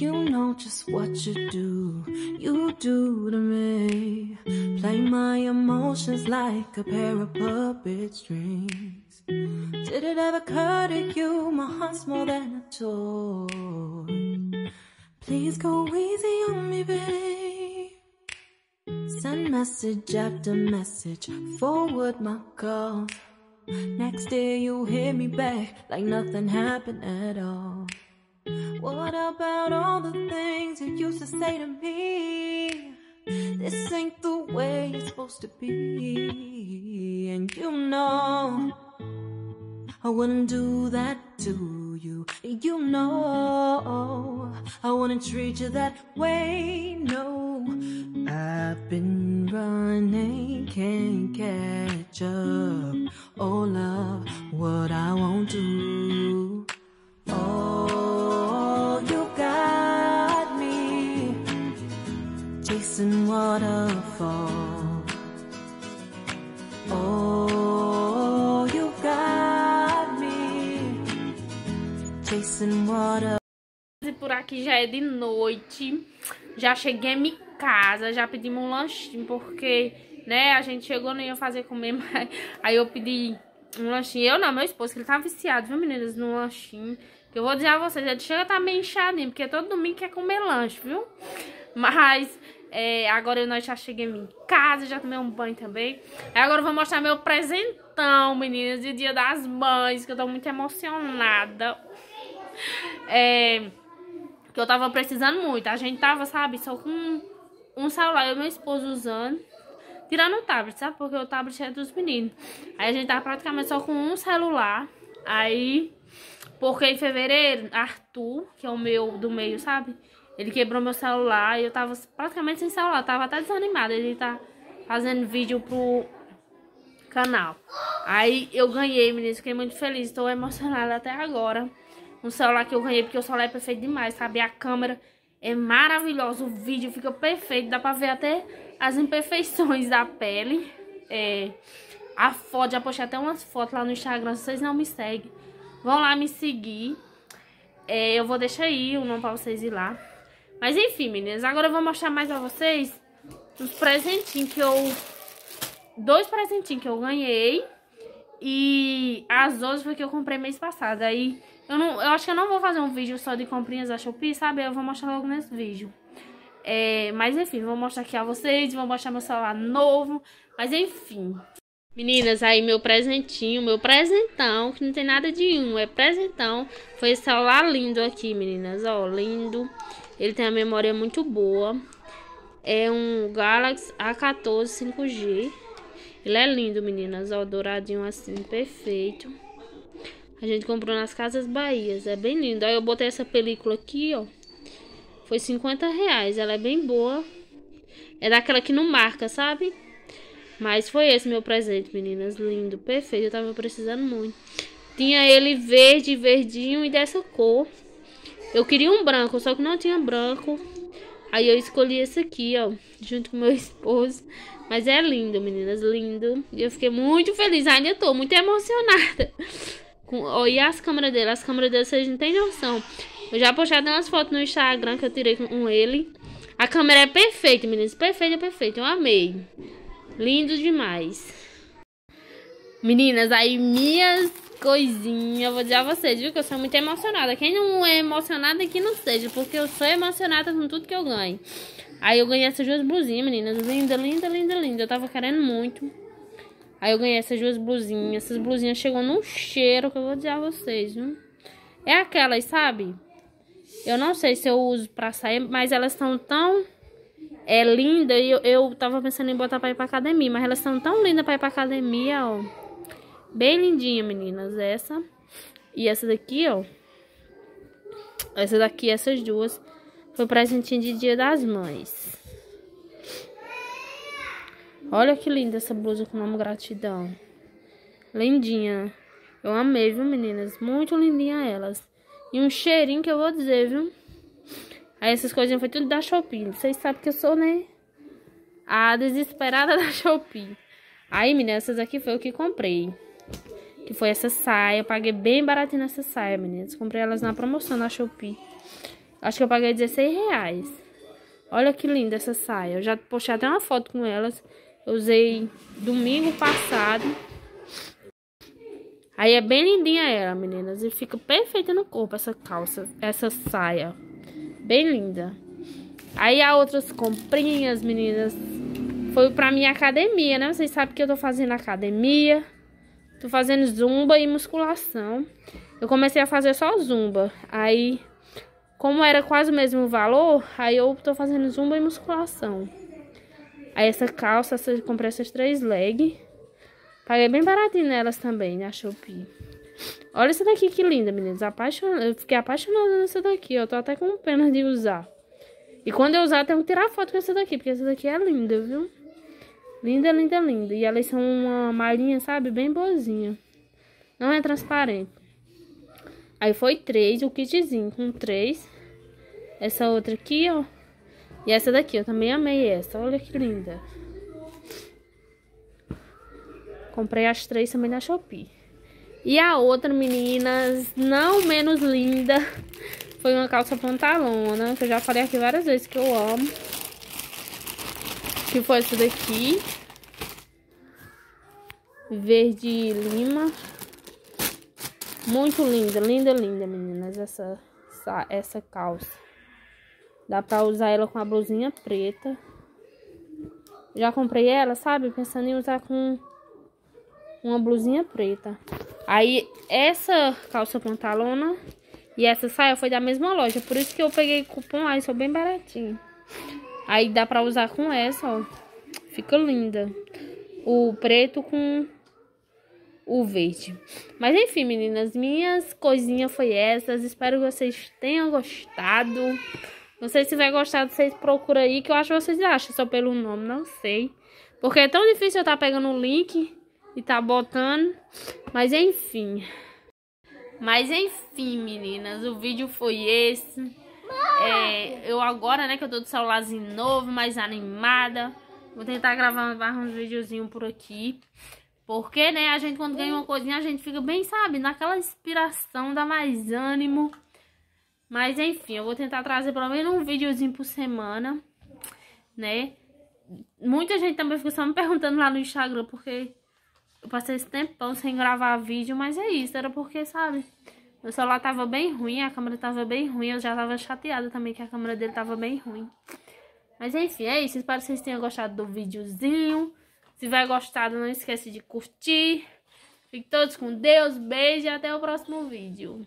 You know just what you do, you do to me. Play my emotions like a pair of puppet strings. Did it ever occur to you my heart's more than a toy? Please go easy on me, babe. Send message after message, forward my calls. Next day you hit me back like nothing happened at all. What about all the things you used to say to me? This ain't the way it's supposed to be. And you know, I wouldn't do that to you. You know, I wouldn't treat you that way. No, I've been running, can't catch up. Oh, love, what I won't do. E por aqui já é de noite. Já cheguei em casa, já pedimos um lanchinho, porque, né, a gente chegou, não ia fazer comer, mas aí eu pedi um lanchinho. Eu não, meu esposo, que ele tá viciado, viu, meninas, no lanchinho. Que eu vou dizer a vocês, ele chega tá meio inchadinho, porque todo domingo quer comer lanche, viu? Mas é, agora nós já cheguei em casa, já tomei um banho também. Aí agora eu vou mostrar meu presentão, meninas, de Dia das Mães, que eu tô muito emocionada. É, que eu tava precisando muito. A gente tava, sabe, só com um celular, eu e meu esposo usando. Tirando o tablet, sabe? Porque o tablet é dos meninos. Aí a gente tava praticamente só com um celular. Aí, porque em fevereiro, Arthur, que é o meu do meio, sabe? Ele quebrou meu celular e eu tava praticamente sem celular. Tava até desanimada. Ele tá fazendo vídeo pro canal. Aí eu ganhei, menino. Fiquei muito feliz. Estou emocionada até agora um celular que eu ganhei, porque o celular é perfeito demais, sabe? A câmera é maravilhosa, o vídeo fica perfeito, dá pra ver até as imperfeições da pele. É, a foto, já postei até umas fotos lá no Instagram, se vocês não me seguem, vão lá me seguir. É, eu vou deixar aí o nome pra vocês ir lá. Mas enfim, meninas, agora eu vou mostrar mais pra vocês os presentinhos que eu... Dois presentinhos que eu ganhei. E as outras foi que eu comprei mês passado. Aí eu, não, eu acho que eu não vou fazer um vídeo só de comprinhas da Shopee, sabe? Eu vou mostrar logo nesse vídeo. É, mas enfim, vou mostrar aqui a vocês, vou mostrar meu celular novo. Mas enfim. Meninas, aí meu presentinho, meu presentão, que não tem nada de um, é presentão. Foi esse celular lindo aqui, meninas, ó, lindo. Ele tem a memória muito boa. É um Galaxy A14 5G. Ele é lindo, meninas. Ó, douradinho assim, perfeito. A gente comprou nas Casas Bahias. É bem lindo. Aí eu botei essa película aqui, ó. Foi 50 reais. Ela é bem boa. É daquela que não marca, sabe? Mas foi esse meu presente, meninas. Lindo, perfeito. Eu tava precisando muito. Tinha ele verde, verdinho e dessa cor. Eu queria um branco, só que não tinha branco. Aí eu escolhi esse aqui, ó. Junto com meu esposo. Mas é lindo, meninas, lindo. E eu fiquei muito feliz, ainda tô muito emocionada. Com, olha as câmeras dele, as câmeras dele, vocês não tem noção. Eu já postei umas fotos no Instagram que eu tirei com ele. A câmera é perfeita, meninas, perfeita, perfeita, eu amei. Lindo demais. Meninas, aí minhas coisinhas, vou dizer a vocês, viu, que eu sou muito emocionada. Quem não é emocionada, que não seja, porque eu sou emocionada com tudo que eu ganho. Aí eu ganhei essas duas blusinhas, meninas. Linda, linda, linda, linda. Eu tava querendo muito. Aí eu ganhei essas duas blusinhas. Essas blusinhas chegou num cheiro que eu vou dizer a vocês, viu? É aquelas, sabe? Eu não sei se eu uso pra sair, mas elas estão tão... É linda, e eu, eu tava pensando em botar pra ir pra academia, mas elas são tão lindas pra ir pra academia, ó. Bem lindinha, meninas, essa. E essa daqui, ó. Essa daqui, essas duas. Foi presentinho de dia das mães. Olha que linda essa blusa com o nome Gratidão. Lindinha. Eu amei, viu, meninas? Muito lindinha elas. E um cheirinho que eu vou dizer, viu? Aí essas coisinhas foi tudo da Shopee. Vocês sabem que eu sou, né? A desesperada da Shopee. Aí, meninas, essas aqui foi o que comprei. Que foi essa saia. Eu paguei bem baratinho nessa saia, meninas. Comprei elas na promoção na Shopee. Acho que eu paguei 16 reais. Olha que linda essa saia. Eu já postei até uma foto com elas. Eu usei domingo passado. Aí é bem lindinha ela, meninas. E fica perfeita no corpo essa calça, essa saia. Bem linda. Aí há outras comprinhas, meninas. Foi pra minha academia, né? Vocês sabem que eu tô fazendo academia. Tô fazendo zumba e musculação. Eu comecei a fazer só zumba. Aí como era quase o mesmo valor, aí eu tô fazendo zumba e musculação. Aí essa calça, essa, comprei essas três legs. Paguei bem baratinho nelas também, na Shopee. Olha essa daqui que linda, meninas. Apaixonada. Eu fiquei apaixonada nessa daqui, ó. Tô até com pena de usar. E quando eu usar, eu tenho que tirar foto com essa daqui, porque essa daqui é linda, viu? Linda, linda, linda. E elas são uma marinha, sabe? Bem boazinha. Não é transparente. Aí foi três, o kitzinho com três. Essa outra aqui, ó. E essa daqui, eu também amei essa. Olha que linda. Comprei as três também na Shopee. E a outra, meninas, não menos linda, foi uma calça pantalona, que eu já falei aqui várias vezes que eu amo. Que foi essa daqui. Verde lima. Muito linda, linda, linda, meninas, essa, essa, essa calça. Dá pra usar ela com a blusinha preta. Já comprei ela, sabe? Pensando em usar com uma blusinha preta. Aí, essa calça pantalona e essa saia foi da mesma loja. Por isso que eu peguei cupom aí sou bem baratinho. Aí, dá pra usar com essa, ó. Fica linda. O preto com o verde. Mas enfim, meninas, minhas coisinhas foi essas. Espero que vocês tenham gostado. Não sei se vai gostar, vocês procuram aí, que eu acho que vocês acham só pelo nome, não sei. Porque é tão difícil eu estar tá pegando o link e tá botando. Mas enfim. Mas enfim, meninas, o vídeo foi esse. É, eu agora, né, que eu tô de celularzinho novo, mais animada. Vou tentar gravar mais uns videozinhos por aqui. Porque, né, a gente quando ganha uma coisinha, a gente fica bem, sabe, naquela inspiração, dá mais ânimo. Mas, enfim, eu vou tentar trazer pelo menos um videozinho por semana, né? Muita gente também ficou só me perguntando lá no Instagram, porque eu passei esse tempão sem gravar vídeo, mas é isso, era porque, sabe... Meu celular tava bem ruim, a câmera tava bem ruim, eu já tava chateada também que a câmera dele tava bem ruim. Mas enfim, é isso. Espero que vocês tenham gostado do videozinho. Se vai gostado, não esquece de curtir. Fiquem todos com Deus. Beijo e até o próximo vídeo.